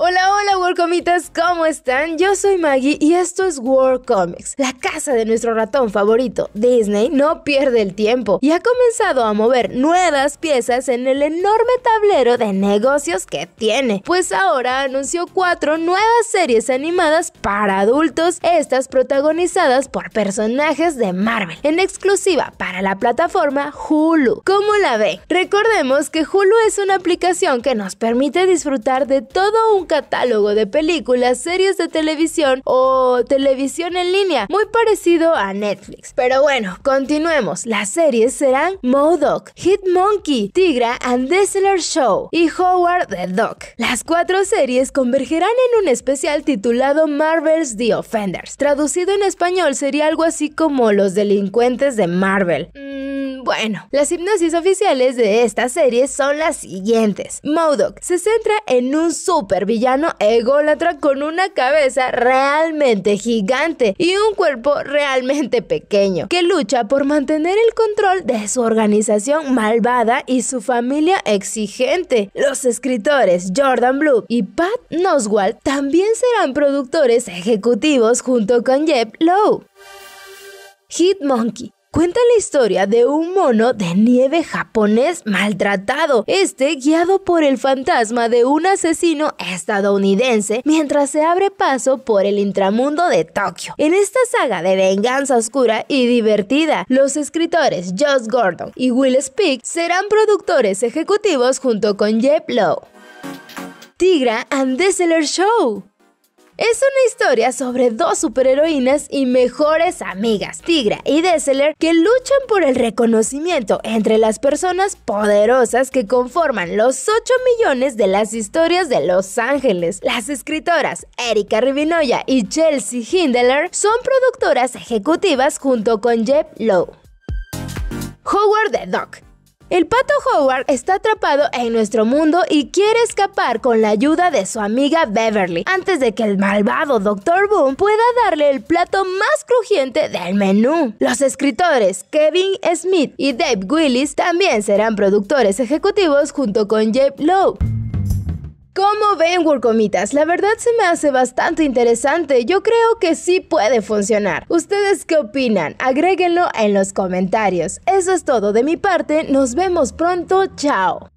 Hola, hola Warcomitas, ¿cómo están? Yo soy Maggie y esto es World Comics, la casa de nuestro ratón favorito. Disney no pierde el tiempo y ha comenzado a mover nuevas piezas en el enorme tablero de negocios que tiene, pues ahora anunció cuatro nuevas series animadas para adultos, estas protagonizadas por personajes de Marvel, en exclusiva para la plataforma Hulu. ¿Cómo la ve? Recordemos que Hulu es una aplicación que nos permite disfrutar de todo un catálogo de películas, series de televisión o televisión en línea, muy parecido a Netflix. Pero bueno, continuemos. Las series serán Modoc, Monkey, Tigra and The Show y Howard the Duck. Las cuatro series convergerán en un especial titulado Marvel's The Offenders. Traducido en español sería algo así como Los delincuentes de Marvel. Bueno, las hipnosis oficiales de esta serie son las siguientes. Modok se centra en un supervillano ególatra con una cabeza realmente gigante y un cuerpo realmente pequeño, que lucha por mantener el control de su organización malvada y su familia exigente. Los escritores Jordan Blue y Pat Noswald también serán productores ejecutivos junto con Jeb Lowe. Monkey Cuenta la historia de un mono de nieve japonés maltratado, este guiado por el fantasma de un asesino estadounidense mientras se abre paso por el intramundo de Tokio. En esta saga de venganza oscura y divertida, los escritores Josh Gordon y Will Speak serán productores ejecutivos junto con Jeb Lowe. Tigra and the Show. Es una historia sobre dos superheroínas y mejores amigas, Tigra y Dessler, que luchan por el reconocimiento entre las personas poderosas que conforman los 8 millones de las historias de Los Ángeles. Las escritoras Erika Rivinoya y Chelsea Hindler son productoras ejecutivas junto con Jeb Lowe. Howard the Duck el pato Howard está atrapado en nuestro mundo y quiere escapar con la ayuda de su amiga Beverly antes de que el malvado Dr. Boom pueda darle el plato más crujiente del menú. Los escritores Kevin Smith y Dave Willis también serán productores ejecutivos junto con Jeb Lowe. ¿Cómo ven Workomitas? La verdad se me hace bastante interesante. Yo creo que sí puede funcionar. ¿Ustedes qué opinan? Agréguenlo en los comentarios. Eso es todo de mi parte. Nos vemos pronto. Chao.